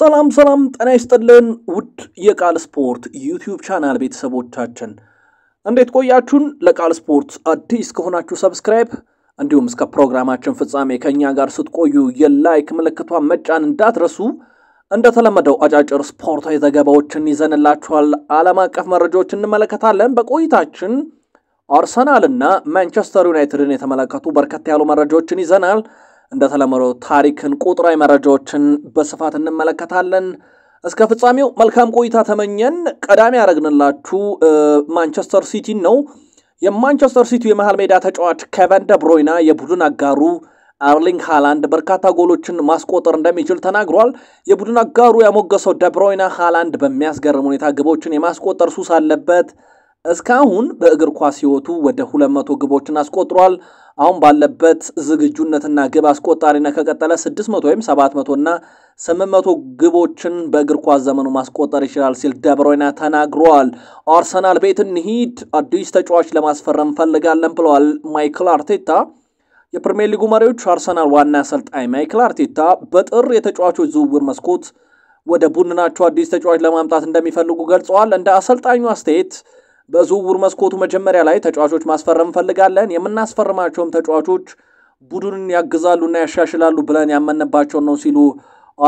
ሰላም ሰላም፣ ጤና ይስጥልን ውድ የቃል ስፖርት ዩቲዩብ ቻናል ቤተሰቦቻችን እንዴት ቆያችሁን? ለቃል ስፖርት አዲስ ከሆናችሁ ሰብስክራይብ፣ እንዲሁም እስከ ፕሮግራማችን ፍጻሜ ከእኛ ጋር ስትቆዩ የላይክ ምልክቷን መጫን እንዳትረሱ። እንደተለመደው አጫጭር ስፖርታዊ ዘገባዎችን ይዘንላችኋል። ዓለም አቀፍ መረጃዎች እንመለከታለን። በቆይታችን አርሰናልና ማንቸስተር ዩናይትድን የተመለከቱ በርከት ያሉ መረጃዎችን ይዘናል። እንደተለመደው ታሪክን፣ ቁጥራዊ መረጃዎችን በስፋት እንመለከታለን። እስከ ፍጻሜው መልካም ቆይታ ተመኘን። ቀዳሚ ያደረግንላችሁ ማንቸስተር ሲቲን ነው። የማንቸስተር ሲቲ የመሃል ሜዳ ተጫዋች ኬቨን ደብሮይና የቡድን አጋሩ አርሊንግ ሃላንድ በርካታ ጎሎችን ማስቆጠር እንደሚችል ተናግሯል። የቡድን አጋሩ ያሞገሰው ደብሮይና ሃላንድ በሚያስገርም ሁኔታ ግቦችን የማስቆጠር ሱስ አለበት። እስካሁን በእግር ኳስ ሕይወቱ ወደ 200 ግቦችን አስቆጥሯል። አሁን ባለበት ዝግጁነትና ግብ አስቆጣሪና ከቀጠለ 600 ወይም 700 እና 800 ግቦችን በእግር ኳስ ዘመኑ ማስቆጠር ይችላል ሲል ደብሮይና ተናግረዋል። አርሰናል ቤት እንሂድ፣ አዲስ ተጫዋች ለማስፈረም እንፈልጋለን ብለዋል ማይክል አርቴታ። የፕሪምየር ሊጉ መሪዎች አርሰናል ዋና አሰልጣኝ ማይክል አርቴታ በጥር የተጫዋቾች ዝውውር መስኮት ወደ ቡድናቸው አዲስ ተጫዋች ለማምጣት እንደሚፈልጉ ገልጸዋል። እንደ አሰልጣኙ አስተያየት በዝውውር መስኮቱ መጀመሪያ ላይ ተጫዋቾች ማስፈረም እንፈልጋለን። የምናስፈርማቸውም ተጫዋቾች ቡድንን ያግዛሉና ያሻሽላሉ ብለን ያመንባቸውን ነው ሲሉ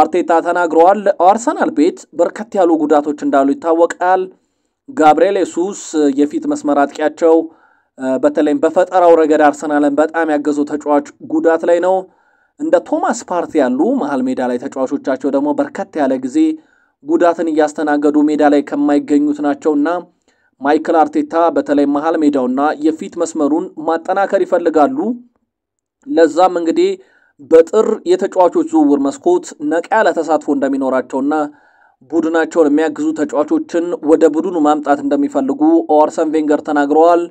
አርቴታ ተናግረዋል። አርሰናል ቤት በርከት ያሉ ጉዳቶች እንዳሉ ይታወቃል። ጋብርኤል ሱስ የፊት መስመር አጥቂያቸው በተለይም በፈጠራው ረገድ አርሰናልን በጣም ያገዘው ተጫዋች ጉዳት ላይ ነው። እንደ ቶማስ ፓርቲ ያሉ መሀል ሜዳ ላይ ተጫዋቾቻቸው ደግሞ በርከት ያለ ጊዜ ጉዳትን እያስተናገዱ ሜዳ ላይ ከማይገኙት ናቸውና ማይክል አርቴታ በተለይ መሀል ሜዳውና የፊት መስመሩን ማጠናከር ይፈልጋሉ። ለዛም እንግዲህ በጥር የተጫዋቾች ዝውውር መስኮት ነቃ ያለ ተሳትፎ እንደሚኖራቸውና ቡድናቸውን የሚያግዙ ተጫዋቾችን ወደ ቡድኑ ማምጣት እንደሚፈልጉ አርሰን ቬንገር ተናግረዋል።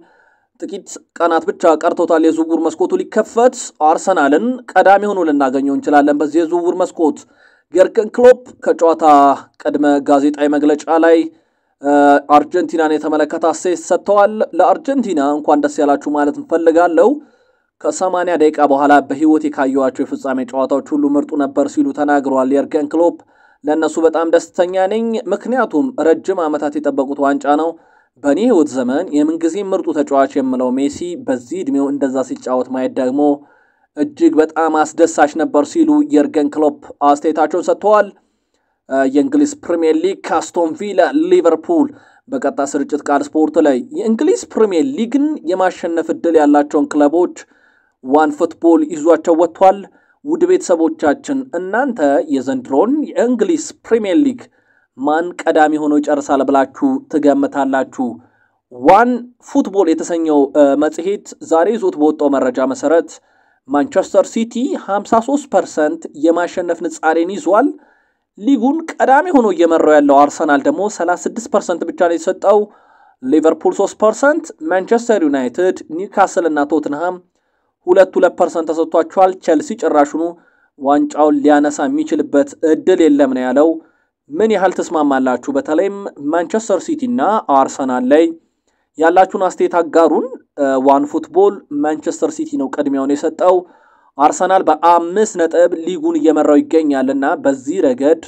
ጥቂት ቀናት ብቻ ቀርቶታል የዝውውር መስኮቱ ሊከፈት። አርሰናልን ቀዳሚ ሆኖ ልናገኘው እንችላለን በዚህ የዝውውር መስኮት። ጌርገን ክሎፕ ከጨዋታ ቅድመ ጋዜጣዊ መግለጫ ላይ አርጀንቲናን የተመለከተ አስተያየት ሰጥተዋል። ለአርጀንቲና እንኳን ደስ ያላችሁ ማለት እንፈልጋለው። ከሰማንያ ደቂቃ በኋላ በህይወት የካየኋቸው የፍጻሜ ጨዋታዎች ሁሉ ምርጡ ነበር ሲሉ ተናግረዋል የርገን ክሎፕ። ለእነሱ በጣም ደስተኛ ነኝ፣ ምክንያቱም ረጅም ዓመታት የጠበቁት ዋንጫ ነው። በእኔ ህይወት ዘመን የምንጊዜ ምርጡ ተጫዋች የምለው ሜሲ በዚህ ዕድሜው እንደዛ ሲጫወት ማየት ደግሞ እጅግ በጣም አስደሳች ነበር ሲሉ የርገን ክሎፕ አስተያየታቸውን ሰጥተዋል። የእንግሊዝ ፕሪምየር ሊግ ካስቶን ቪላ ሊቨርፑል በቀጥታ ስርጭት ቃል ስፖርት ላይ የእንግሊዝ ፕሪምየር ሊግን የማሸነፍ እድል ያላቸውን ክለቦች ዋን ፉትቦል ይዟቸው ወጥቷል። ውድ ቤተሰቦቻችን እናንተ የዘንድሮን የእንግሊዝ ፕሪምየር ሊግ ማን ቀዳሚ ሆኖ ይጨርሳል ብላችሁ ትገምታላችሁ? ዋን ፉትቦል የተሰኘው መጽሔት ዛሬ ይዞት በወጣው መረጃ መሰረት ማንቸስተር ሲቲ 53 ፐርሰንት የማሸነፍ ንጻሬን ይዟል። ሊጉን ቀዳሚ ሆኖ እየመራው ያለው አርሰናል ደግሞ 36 ፐርሰንት ብቻ ነው የሰጠው። ሊቨርፑል 3 ፐርሰንት፣ ማንቸስተር ዩናይትድ፣ ኒውካስል እና ቶትንሃም ሁለት ሁለት ፐርሰንት ተሰጥቷቸዋል። ቸልሲ ጭራሹኑ ዋንጫውን ሊያነሳ የሚችልበት እድል የለም ነው ያለው። ምን ያህል ትስማማላችሁ? በተለይም ማንቸስተር ሲቲ እና አርሰናል ላይ ያላችሁን አስተያየት አጋሩን። ዋን ፉትቦል ማንቸስተር ሲቲ ነው ቅድሚያውን የሰጠው። አርሰናል በአምስት ነጥብ ሊጉን እየመራው ይገኛልና በዚህ ረገድ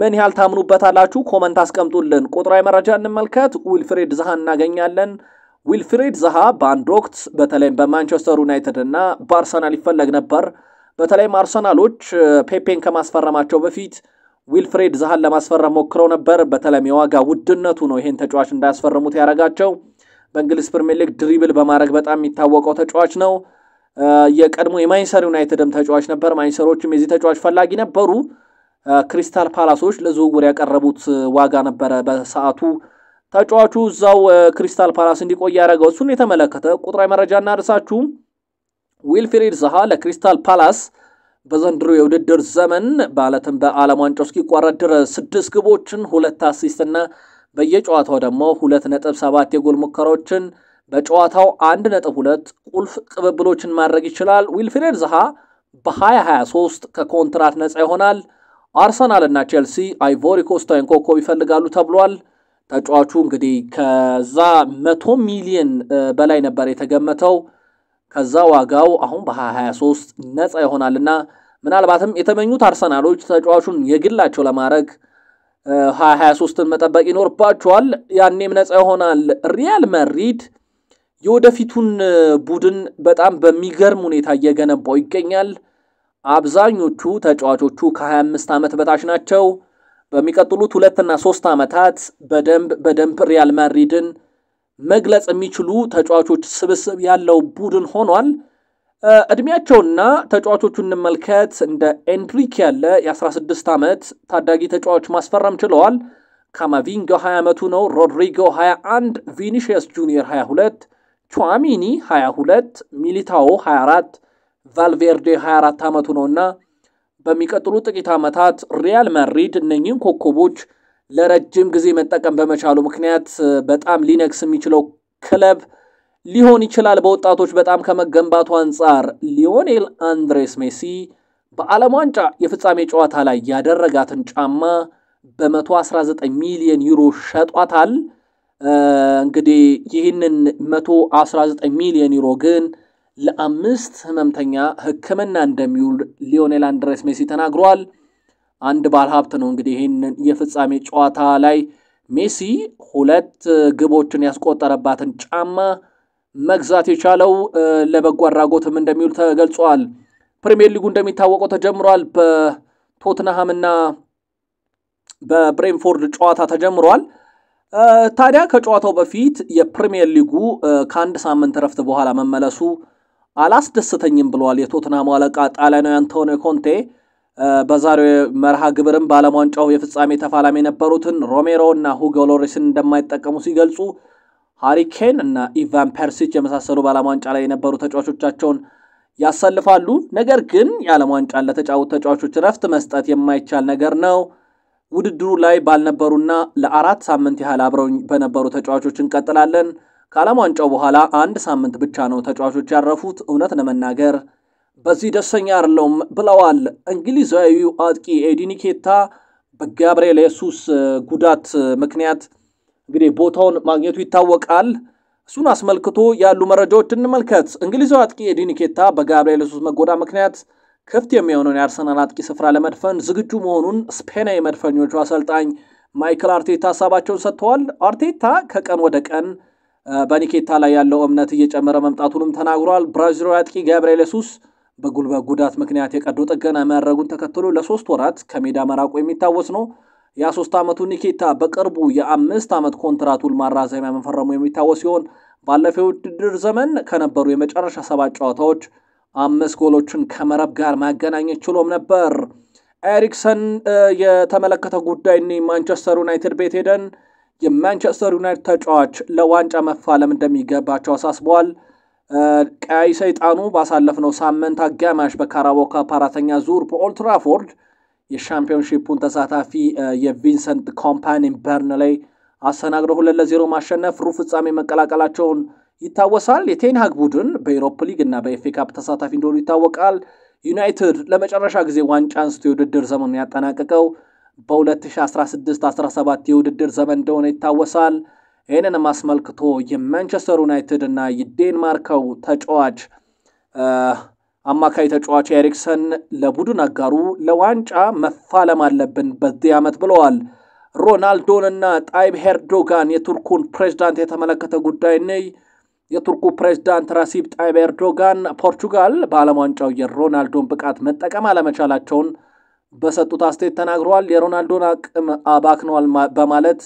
ምን ያህል ታምኑበታላችሁ? ኮመንት አስቀምጡልን። ቁጥራዊ መረጃ እንመልከት። ዊልፍሬድ ዛሃ እናገኛለን። ዊልፍሬድ ዛሃ በአንድ ወቅት በተለይም በማንቸስተር ዩናይትድ እና በአርሰናል ይፈለግ ነበር። በተለይም አርሰናሎች ፔፔን ከማስፈረማቸው በፊት ዊልፍሬድ ዛሃን ለማስፈረም ሞክረው ነበር። በተለይም የዋጋ ውድነቱ ነው ይህን ተጫዋች እንዳያስፈርሙት ያደረጋቸው። በእንግሊዝ ፕሪሚየር ሊግ ድሪብል በማድረግ በጣም የሚታወቀው ተጫዋች ነው። የቀድሞ የማንቸስተር ዩናይትድም ተጫዋች ነበር። ማንቸስተሮችም የዚህ ተጫዋች ፈላጊ ነበሩ። ክሪስታል ፓላሶች ለዝውውር ያቀረቡት ዋጋ ነበረ በሰዓቱ። ተጫዋቹ እዛው ክሪስታል ፓላስ እንዲቆይ ያደረገው እሱን የተመለከተ ቁጥራዊ መረጃ እናደርሳችሁ። ዊልፍሪድ ዛሃ ለክሪስታል ፓላስ በዘንድሮ የውድድር ዘመን ማለትም በዓለም ዋንጫው እስኪቋረጥ ድረስ ስድስት ግቦችን ሁለት አሲስትና በየጨዋታው ደግሞ ሁለት ነጥብ ሰባት የጎል ሙከራዎችን በጨዋታው 1.2 ቁልፍ ቅብብሎችን ማድረግ ይችላል። ዊልፍሬድ ዝሃ በ2023 ከኮንትራት ነፃ ይሆናል። አርሰናል እና ቼልሲ አይቮሪ ኮስታን ኮከብ ይፈልጋሉ ተብሏል። ተጫዋቹ እንግዲህ ከዛ መቶ ሚሊየን በላይ ነበር የተገመተው። ከዛ ዋጋው አሁን በ2023 ነፃ ይሆናልና ምናልባትም የተመኙት አርሰናሎች ተጫዋቹን የግላቸው ለማድረግ 2023ን መጠበቅ ይኖርባቸዋል። ያኔም ነፃ ይሆናል። ሪያል መድሪድ የወደፊቱን ቡድን በጣም በሚገርም ሁኔታ እየገነባው ይገኛል። አብዛኞቹ ተጫዋቾቹ ከ25 ዓመት በታች ናቸው። በሚቀጥሉት ሁለትና ሶስት ዓመታት በደንብ በደንብ ሪያል ማድሪድን መግለጽ የሚችሉ ተጫዋቾች ስብስብ ያለው ቡድን ሆኗል። እድሜያቸውና ተጫዋቾቹ እንመልከት። እንደ ኤንድሪክ ያለ የ16 ዓመት ታዳጊ ተጫዋች ማስፈረም ችለዋል። ካማቪንጎ 20 ዓመቱ ነው። ሮድሪጎ 21፣ ቪኒሽየስ ጁኒየር 22 ቹዋሚኒ 22 ሚሊታዎ 24 ቫልቬርዴ 24 ዓመቱ ነውና በሚቀጥሉ ጥቂት ዓመታት ሪያል ማድሪድ እነኝን ኮከቦች ለረጅም ጊዜ መጠቀም በመቻሉ ምክንያት በጣም ሊነግስ የሚችለው ክለብ ሊሆን ይችላል። በወጣቶች በጣም ከመገንባቱ አንጻር ሊዮኔል አንድሬስ ሜሲ በዓለም ዋንጫ የፍጻሜ ጨዋታ ላይ ያደረጋትን ጫማ በ119 ሚሊዮን ዩሮ ሸጧታል። እንግዲህ ይህንን 119 ሚሊዮን ዩሮ ግን ለአምስት ህመምተኛ ህክምና እንደሚውል ሊዮኔል አንድሬስ ሜሲ ተናግሯል። አንድ ባለሀብት ነው እንግዲህ ይህንን የፍጻሜ ጨዋታ ላይ ሜሲ ሁለት ግቦችን ያስቆጠረባትን ጫማ መግዛት የቻለው ለበጎ አድራጎትም እንደሚውል ተገልጿል። ፕሪምየር ሊጉ እንደሚታወቀው ተጀምሯል። በቶትንሃምና በብሬንፎርድ ጨዋታ ተጀምሯል። ታዲያ ከጨዋታው በፊት የፕሪምየር ሊጉ ከአንድ ሳምንት እረፍት በኋላ መመለሱ አላስደስተኝም ብለዋል የቶትናሙ አለቃ ጣሊያናዊ አንቶኒዮ ኮንቴ። በዛሬው መርሃ ግብርም በዓለም ዋንጫው የፍጻሜ ተፋላሚ የነበሩትን ሮሜሮ እና ሁጎ ሎሪስን እንደማይጠቀሙ ሲገልጹ ሃሪኬን እና ኢቫን ፐርሲች የመሳሰሉ በዓለም ዋንጫ ላይ የነበሩ ተጫዋቾቻቸውን ያሰልፋሉ። ነገር ግን የዓለም ዋንጫን ለተጫወቱ ተጫዋቾች እረፍት መስጠት የማይቻል ነገር ነው ውድድሩ ላይ ባልነበሩና ለአራት ሳምንት ያህል አብረውኝ በነበሩ ተጫዋቾች እንቀጥላለን። ከዓለም ዋንጫው በኋላ አንድ ሳምንት ብቻ ነው ተጫዋቾች ያረፉት። እውነት ለመናገር በዚህ ደስተኛ አይደለሁም ብለዋል። እንግሊዛዊው አጥቂ ኤዲኒኬታ ኬታ በጋብርኤል የሱስ ጉዳት ምክንያት እንግዲህ ቦታውን ማግኘቱ ይታወቃል። እሱን አስመልክቶ ያሉ መረጃዎች እንመልከት። እንግሊዛዊ አጥቂ ኤዲን ኬታ በጋብርኤል የሱስ መጎዳ ምክንያት ክፍት የሚሆነውን የአርሰናል አጥቂ ስፍራ ለመድፈን ዝግጁ መሆኑን ስፔናዊ መድፈኞቹ አሰልጣኝ ማይክል አርቴታ ሀሳባቸውን ሰጥተዋል። አርቴታ ከቀን ወደ ቀን በኒኬታ ላይ ያለው እምነት እየጨመረ መምጣቱንም ተናግሯል። ብራዚላዊ አጥቂ ገብርኤል ሱስ በጉልበት ጉዳት ምክንያት የቀዶ ጥገና መያደረጉን ተከትሎ ለሶስት ወራት ከሜዳ መራቁ የሚታወስ ነው። የአሶስት ዓመቱ ኒኬታ በቅርቡ የአምስት ዓመት ኮንትራቱን ማራዘሚያ መፈረሙ የሚታወስ ሲሆን ባለፈው ውድድር ዘመን ከነበሩ የመጨረሻ ሰባት ጨዋታዎች አምስት ጎሎችን ከመረብ ጋር ማገናኘት ችሎም ነበር። ኤሪክሰን የተመለከተ ጉዳይ እኒ ማንቸስተር ዩናይትድ ቤት ሄደን የማንቸስተር ዩናይትድ ተጫዋች ለዋንጫ መፋለም እንደሚገባቸው አሳስበዋል። ቀያይ ሰይጣኑ ባሳለፍነው ሳምንት አጋማሽ በካራቦ ካፕ አራተኛ ዙር በኦልትራፎርድ የሻምፒዮንሺፑን ተሳታፊ የቪንሰንት ኮምፓኒን በርን ላይ አስተናግዶ ሁለት ለዜሮ ማሸነፍ ሩብ ፍጻሜ መቀላቀላቸውን ይታወሳል። የቴንሃግ ቡድን በዩሮፕ ሊግ እና በኤፌ ካፕ ተሳታፊ እንደሆኑ ይታወቃል። ዩናይትድ ለመጨረሻ ጊዜ ዋንጫ አንስቶ የውድድር ዘመኑን ያጠናቀቀው በ2016-17 የውድድር ዘመን እንደሆነ ይታወሳል። ይህንንም አስመልክቶ የማንቸስተር ዩናይትድ እና የዴንማርከው ተጫዋች አማካይ ተጫዋች ኤሪክሰን ለቡድን አጋሩ ለዋንጫ መፋለም አለብን በዚህ ዓመት ብለዋል። ሮናልዶን እና ጣይብ ሄርዶጋን የቱርኩን ፕሬዝዳንት የተመለከተ ጉዳይ ነይ የቱርኩ ፕሬዝዳንት ራሲብ ጣይብ ኤርዶጋን ፖርቹጋል በዓለም ዋንጫው የሮናልዶን ብቃት መጠቀም አለመቻላቸውን በሰጡት አስተያየት ተናግረዋል። የሮናልዶን አቅም አባክነዋል በማለት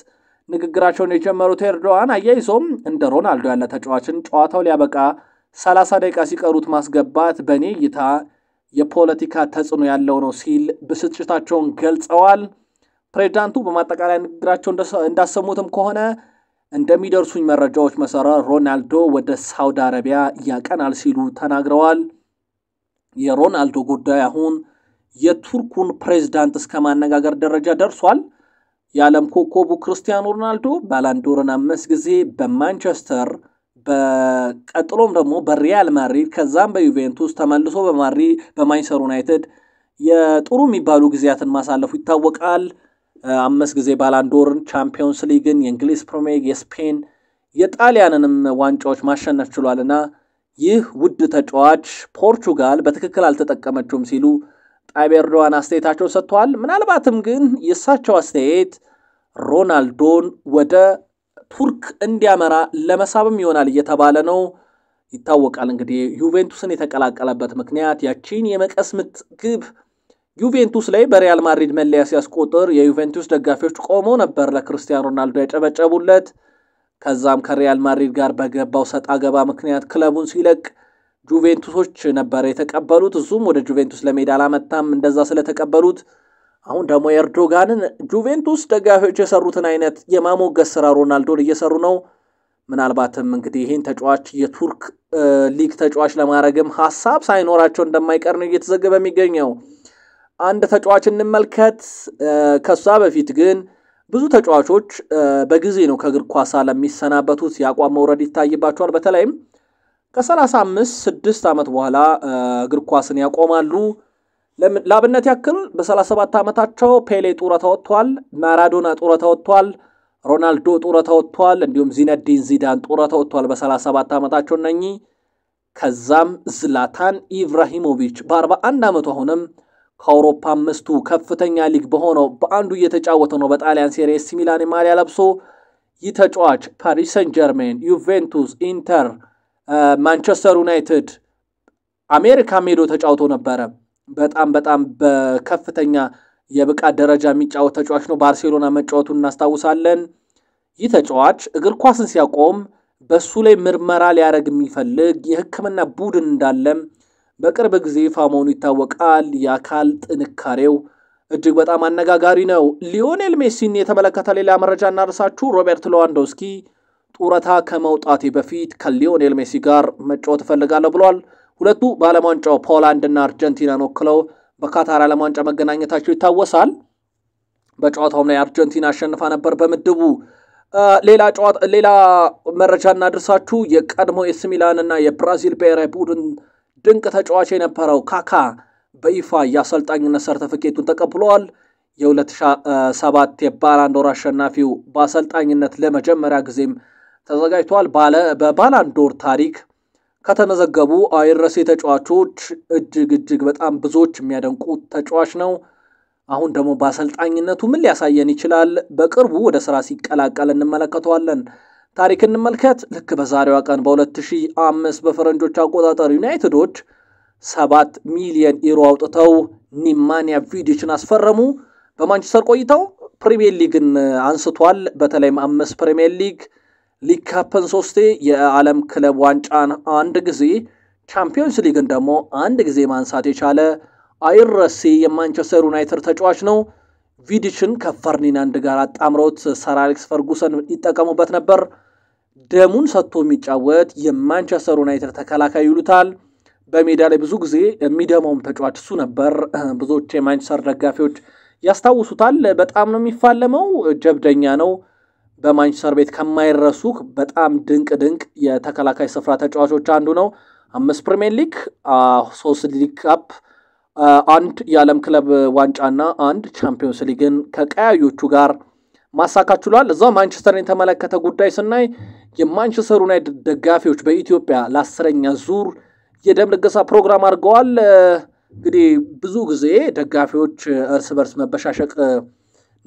ንግግራቸውን የጀመሩት ኤርዶዋን አያይዞም እንደ ሮናልዶ ያለ ተጫዋችን ጨዋታው ሊያበቃ 30 ደቂቃ ሲቀሩት ማስገባት በእኔ እይታ የፖለቲካ ተጽዕኖ ያለው ነው ሲል ብስጭታቸውን ገልጸዋል። ፕሬዝዳንቱ በማጠቃለያ ንግግራቸው እንዳሰሙትም ከሆነ እንደሚደርሱኝ መረጃዎች መሰረት ሮናልዶ ወደ ሳውዲ አረቢያ ያቀናል ሲሉ ተናግረዋል። የሮናልዶ ጉዳይ አሁን የቱርኩን ፕሬዝዳንት እስከ ማነጋገር ደረጃ ደርሷል። የዓለም ኮከቡ ክርስቲያኖ ሮናልዶ ባላንዶርን አምስት ጊዜ በማንቸስተር በቀጥሎም ደግሞ በሪያል ማድሪድ ከዛም በዩቬንቱስ ተመልሶ በማሪ በማንቸስተር ዩናይትድ የጥሩ የሚባሉ ጊዜያትን ማሳለፉ ይታወቃል። አምስት ጊዜ ባላንዶርን፣ ቻምፒዮንስ ሊግን፣ የእንግሊዝ ፕሪሚየር፣ የስፔን የጣሊያንንም ዋንጫዎች ማሸነፍ ችሏልና ይህ ውድ ተጫዋች ፖርቹጋል በትክክል አልተጠቀመችውም ሲሉ ጣይብ ኤርዶዋን አስተያየታቸው ሰጥተዋል። ምናልባትም ግን የእሳቸው አስተያየት ሮናልዶን ወደ ቱርክ እንዲያመራ ለመሳብም ይሆናል እየተባለ ነው። ይታወቃል እንግዲህ ዩቬንቱስን የተቀላቀለበት ምክንያት ያቺን የመቀስ ምት ግብ ዩቬንቱስ ላይ በሪያል ማድሪድ መለያ ሲያስቆጥር የዩቬንቱስ ደጋፊዎች ቆመው ነበር ለክርስቲያኖ ሮናልዶ ያጨበጨቡለት። ከዛም ከሪያል ማድሪድ ጋር በገባው ሰጣ ገባ ምክንያት ክለቡን ሲለቅ ጁቬንቱሶች ነበር የተቀበሉት። እሱም ወደ ጁቬንቱስ ለሜዳ አላመጣም። እንደዛ ስለተቀበሉት አሁን ደግሞ ኤርዶጋንን ጁቬንቱስ ደጋፊዎች የሰሩትን አይነት የማሞገስ ስራ ሮናልዶን እየሰሩ ነው። ምናልባትም እንግዲህ ይህን ተጫዋች የቱርክ ሊግ ተጫዋች ለማድረግም ሀሳብ ሳይኖራቸው እንደማይቀር ነው እየተዘገበ የሚገኘው። አንድ ተጫዋች እንመልከት። ከሷ በፊት ግን ብዙ ተጫዋቾች በጊዜ ነው ከእግር ኳስ ዓለም የሚሰናበቱት። የአቋም መውረድ ይታይባቸዋል። በተለይም ከ35 6 ዓመት በኋላ እግር ኳስን ያቆማሉ። ለአብነት ያክል በ 37 ዓመታቸው ፔሌ ጡረታ ወጥቷል፣ ማራዶና ጡረታ ወጥቷል፣ ሮናልዶ ጡረታ ወጥቷል፣ እንዲሁም ዚነዲን ዚዳን ጡረታ ወጥቷል በ37 ዓመታቸው እነኚህ። ከዛም ዝላታን ኢብራሂሞቪች በ41 ዓመቱ አሁንም ከአውሮፓ አምስቱ ከፍተኛ ሊግ በሆነው በአንዱ እየተጫወተ ነው። በጣሊያን ሴሪ ኤሲ ሚላን ማሊያ ለብሶ ይህ ተጫዋች ፓሪስ ሰን ጀርሜን፣ ዩቬንቱስ፣ ኢንተር፣ ማንቸስተር ዩናይትድ አሜሪካ ሜዶ ተጫውቶ ነበረ። በጣም በጣም በከፍተኛ የብቃት ደረጃ የሚጫወት ተጫዋች ነው። ባርሴሎና መጫወቱን እናስታውሳለን። ይህ ተጫዋች እግር ኳስን ሲያቆም በሱ ላይ ምርመራ ሊያደርግ የሚፈልግ የሕክምና ቡድን እንዳለም በቅርብ ጊዜ ይፋ መሆኑ ይታወቃል። የአካል ጥንካሬው እጅግ በጣም አነጋጋሪ ነው። ሊዮኔል ሜሲን የተመለከተ ሌላ መረጃ እናደርሳችሁ። ሮቤርት ሌዋንዶውስኪ ጡረታ ከመውጣቴ በፊት ከሊዮኔል ሜሲ ጋር መጫወት እፈልጋለሁ ብሏል። ሁለቱ በዓለም ዋንጫው ፖላንድና አርጀንቲናን ወክለው በካታር ዓለም ዋንጫ መገናኘታቸው ይታወሳል። በጨዋታውም ላይ አርጀንቲና አሸንፋ ነበር በምድቡ። ሌላ ጨዋታ ሌላ መረጃ እናደርሳችሁ የቀድሞ ኤሲ ሚላን እና የብራዚል ብሔራዊ ቡድን ድንቅ ተጫዋች የነበረው ካካ በይፋ የአሰልጣኝነት ሰርተፍኬቱን ተቀብለዋል። የ2007 የባላንዶር አሸናፊው በአሰልጣኝነት ለመጀመሪያ ጊዜም ተዘጋጅቷል። በባላንዶር ታሪክ ከተመዘገቡ አይረሴ ተጫዋቾች እጅግ እጅግ በጣም ብዙዎች የሚያደንቁ ተጫዋች ነው። አሁን ደግሞ በአሰልጣኝነቱ ምን ሊያሳየን ይችላል? በቅርቡ ወደ ስራ ሲቀላቀል እንመለከተዋለን። ታሪክ እንመልከት። ልክ በዛሬዋ ቀን በ2005 በፈረንጆች አቆጣጠር ዩናይትዶች 7 ሚሊየን ዩሮ አውጥተው ኒማኒያ ቪዲችን አስፈረሙ። በማንቸስተር ቆይተው ፕሪሚየር ሊግን አንስቷል። በተለይም አምስት ፕሪሚየር ሊግ፣ ሊግ ካፕን ሶስቴ፣ የዓለም ክለብ ዋንጫን አንድ ጊዜ፣ ቻምፒዮንስ ሊግን ደግሞ አንድ ጊዜ ማንሳት የቻለ አይረሴ የማንቸስተር ዩናይትድ ተጫዋች ነው። ቪዲችን ከፈርዲናንድ ጋር አጣምሮት ሰር አሌክስ ፈርጉሰን ይጠቀሙበት ነበር። ደሙን ሰጥቶ የሚጫወት የማንቸስተር ዩናይትድ ተከላካይ ይሉታል። በሜዳ ላይ ብዙ ጊዜ የሚደማውም ተጫዋች እሱ ነበር። ብዙዎች የማንቸስተር ደጋፊዎች ያስታውሱታል። በጣም ነው የሚፋለመው፣ ጀብደኛ ነው። በማንቸስተር ቤት ከማይረሱ በጣም ድንቅ ድንቅ የተከላካይ ስፍራ ተጫዋቾች አንዱ ነው። አምስት ፕሪሚየር ሊግ፣ ሶስት ሊግ ካፕ፣ አንድ የዓለም ክለብ ዋንጫና አንድ ቻምፒዮንስ ሊግን ከቀያዮቹ ጋር ማሳካት ችሏል። እዛው ማንቸስተርን የተመለከተ ጉዳይ ስናይ የማንቸስተር ዩናይትድ ደጋፊዎች በኢትዮጵያ ለአስረኛ ዙር የደም ልገሳ ፕሮግራም አድርገዋል። እንግዲህ ብዙ ጊዜ ደጋፊዎች እርስ በርስ መበሻሸቅ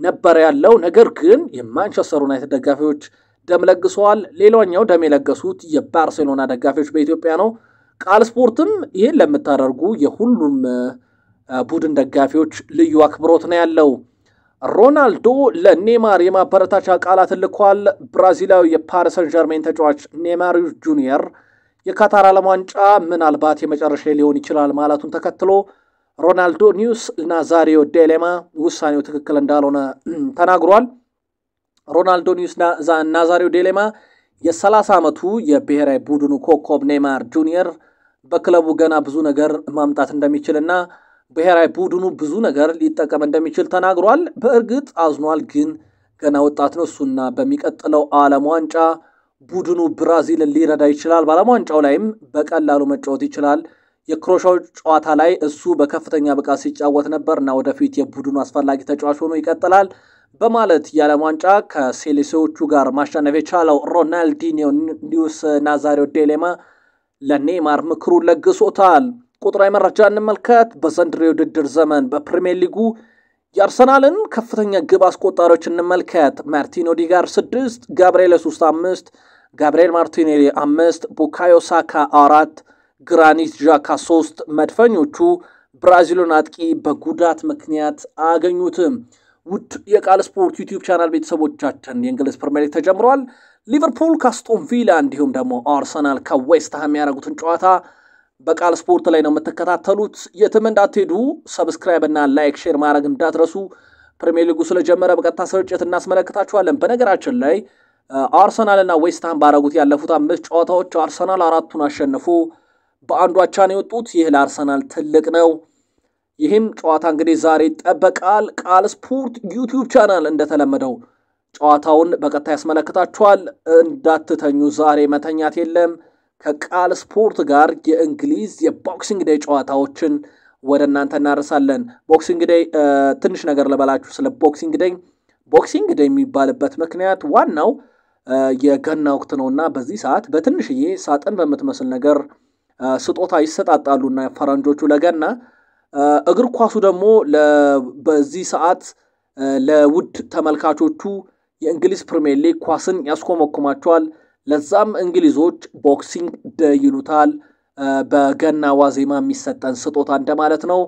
ነበረ ያለው። ነገር ግን የማንቸስተር ዩናይትድ ደጋፊዎች ደም ለግሰዋል። ሌላኛው ደም የለገሱት የባርሴሎና ደጋፊዎች በኢትዮጵያ ነው። ቃል ስፖርትም ይህን ለምታደርጉ የሁሉም ቡድን ደጋፊዎች ልዩ አክብሮት ነው ያለው። ሮናልዶ ለኔማር የማበረታቻ ቃላትን ልኳል። ብራዚላዊ የፓሪሰን ጀርሜን ተጫዋች ኔማር ጁኒየር የካታር ዓለም ዋንጫ ምናልባት የመጨረሻ ሊሆን ይችላል ማለቱን ተከትሎ ሮናልዶ ኒውስ ናዛሪዮ ዴሌማ ውሳኔው ትክክል እንዳልሆነ ተናግሯል። ሮናልዶ ኒውስ ናዛሪዮ ዴሌማ የ30 ዓመቱ የብሔራዊ ቡድኑ ኮከብ ኔማር ጁኒየር በክለቡ ገና ብዙ ነገር ማምጣት እንደሚችልና ብሔራዊ ቡድኑ ብዙ ነገር ሊጠቀም እንደሚችል ተናግሯል። በእርግጥ አዝኗል፣ ግን ገና ወጣት ነው እሱና በሚቀጥለው ዓለም ዋንጫ ቡድኑ ብራዚልን ሊረዳ ይችላል። በዓለም ዋንጫው ላይም በቀላሉ መጫወት ይችላል። የክሮሻው ጨዋታ ላይ እሱ በከፍተኛ ብቃት ሲጫወት ነበር እና ወደፊት የቡድኑ አስፈላጊ ተጫዋች ሆኖ ይቀጥላል በማለት የዓለም ዋንጫ ከሴሌሴዎቹ ጋር ማሸነፍ የቻለው ሮናልዲኒዮ ኒውስ ናዛሪዮ ዴሌማ ለኔይማር ምክሩን ለግሶታል። ቁጥራዊ መረጃ እንመልከት። በዘንድሮ የውድድር ዘመን በፕሪምየር ሊጉ የአርሰናልን ከፍተኛ ግብ አስቆጣሪዎች እንመልከት። ማርቲን ኦዲጋር ስድስት፣ ጋብርኤል ሱስ አምስት፣ ጋብርኤል ማርቲኔሊ አምስት፣ ቡካዮ ሳካ አራት፣ ግራኒት ዣካ ሶስት። መድፈኞቹ ብራዚሉን አጥቂ በጉዳት ምክንያት አያገኙትም። ውድ የቃል ስፖርት ዩቲዩብ ቻናል ቤተሰቦቻችን የእንግሊዝ ፕሪምየር ሊግ ተጀምሯል። ሊቨርፑል ከአስቶን ቪላ እንዲሁም ደግሞ አርሰናል ከዌስትሃም ያደረጉትን ጨዋታ በቃል ስፖርት ላይ ነው የምትከታተሉት። የትም እንዳትሄዱ ሰብስክራይብ እና ላይክ፣ ሼር ማድረግ እንዳትረሱ። ፕሪሚየር ሊጉ ስለጀመረ በቀጥታ ስርጭት እናስመለክታችኋለን። በነገራችን ላይ አርሰናል እና ዌስትሃም ባረጉት ያለፉት አምስት ጨዋታዎች አርሰናል አራቱን አሸንፎ በአንዷቻን ነው የወጡት። ይህ ለአርሰናል ትልቅ ነው። ይህም ጨዋታ እንግዲህ ዛሬ ይጠበቃል። ቃል ስፖርት ዩቲዩብ ቻናል እንደተለመደው ጨዋታውን በቀጥታ ያስመለክታችኋል። እንዳትተኙ፣ ዛሬ መተኛት የለም። ከቃል ስፖርት ጋር የእንግሊዝ የቦክሲንግ ዴይ ጨዋታዎችን ወደ እናንተ እናደርሳለን። ቦክሲንግ ዴይ ትንሽ ነገር ልበላችሁ ስለ ቦክሲንግ ዴይ። ቦክሲንግ ዴይ የሚባልበት ምክንያት ዋናው የገና ወቅት ነውና በዚህ ሰዓት በትንሽዬ ሳጥን በምትመስል ነገር ስጦታ እና ፈረንጆቹ ለገና። እግር ኳሱ ደግሞ በዚህ ሰዓት ለውድ ተመልካቾቹ የእንግሊዝ ፕሪምየር ሊግ ኳስን ያስኮመኩማቸዋል። ለዛም እንግሊዞች ቦክሲንግ ደ ይሉታል። በገና ዋዜማ የሚሰጠን ስጦታ እንደማለት ነው።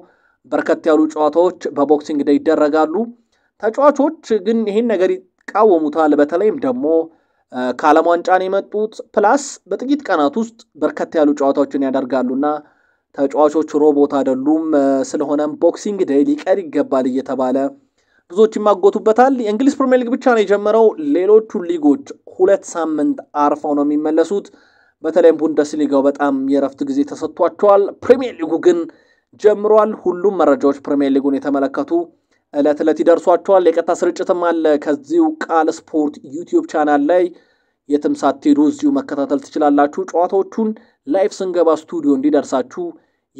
በርከት ያሉ ጨዋታዎች በቦክሲንግ ደ ይደረጋሉ። ተጫዋቾች ግን ይህን ነገር ይቃወሙታል። በተለይም ደግሞ ከዓለም ዋንጫን የመጡት ፕላስ በጥቂት ቀናት ውስጥ በርከት ያሉ ጨዋታዎችን ያደርጋሉና ተጫዋቾች ሮቦት አይደሉም። ስለሆነም ቦክሲንግ ዴይ ሊቀር ይገባል እየተባለ ግዞች ይማጎቱበታል። የእንግሊዝ ፕሪሚየር ሊግ ብቻ ነው የጀመረው። ሌሎቹ ሊጎች ሁለት ሳምንት አርፈው ነው የሚመለሱት። በተለይም ቡንደስ ሊጋው በጣም የረፍት ጊዜ ተሰጥቷቸዋል። ፕሪሚየር ሊጉ ግን ጀምሯል። ሁሉም መረጃዎች ፕሪሚየር ሊጉን የተመለከቱ ዕለት ዕለት ይደርሷቸዋል። የቀጥታ ስርጭትም አለ ከዚሁ ቃል ስፖርት ዩቲዩብ ቻናል ላይ የትም ሳትሄዱ እዚሁ መከታተል ትችላላችሁ። ጨዋታዎቹን ላይፍ ስንገባ ስቱዲዮ እንዲደርሳችሁ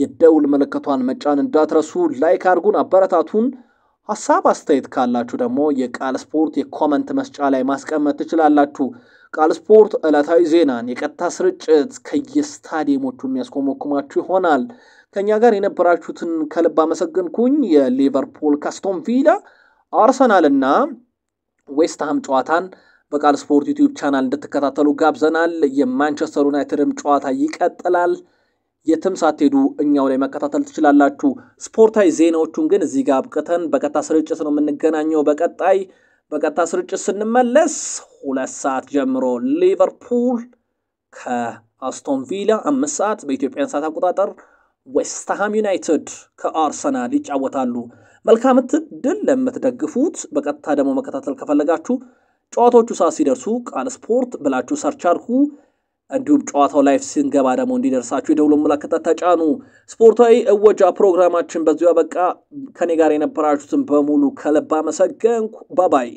የደውል ምልክቷን መጫን እንዳትረሱ። ላይክ አድርጉን፣ አበረታቱን። ሀሳብ አስተያየት ካላችሁ ደግሞ የቃል ስፖርት የኮመንት መስጫ ላይ ማስቀመጥ ትችላላችሁ። ቃል ስፖርት ዕለታዊ ዜናን፣ የቀጥታ ስርጭት ከየስታዲየሞቹ የሚያስኮመኩማችሁ ይሆናል። ከእኛ ጋር የነበራችሁትን ከልብ አመሰግንኩኝ። የሊቨርፑል ካስቶን ቪላ፣ አርሰናልና ዌስትሃም ጨዋታን በቃል ስፖርት ዩቲዩብ ቻናል እንድትከታተሉ ጋብዘናል። የማንቸስተር ዩናይትድም ጨዋታ ይቀጥላል። የትም ሳትሄዱ እኛው ላይ መከታተል ትችላላችሁ። ስፖርታዊ ዜናዎቹን ግን እዚህ ጋር አብቅተን በቀጥታ ስርጭት ነው የምንገናኘው። በቀጣይ በቀጥታ ስርጭት ስንመለስ ሁለት ሰዓት ጀምሮ ሊቨርፑል ከአስቶን ቪላ አምስት ሰዓት በኢትዮጵያን ሰዓት አቆጣጠር ዌስትሃም ዩናይትድ ከአርሰናል ይጫወታሉ። መልካም ድል ለምትደግፉት በቀጥታ ደግሞ መከታተል ከፈለጋችሁ ጨዋታዎቹ ሰዓት ሲደርሱ ቃል ስፖርት ብላችሁ ሰርች አድርጉ። እንዲሁም ጨዋታው ላይፍ ስንገባ ደግሞ እንዲደርሳችሁ የደውሎ ምልክት ተጫኑ። ስፖርታዊ እወጃ ፕሮግራማችን በዚሁ አበቃ። ከኔ ጋር የነበራችሁትን በሙሉ ከልብ አመሰገንኩ። ባባይ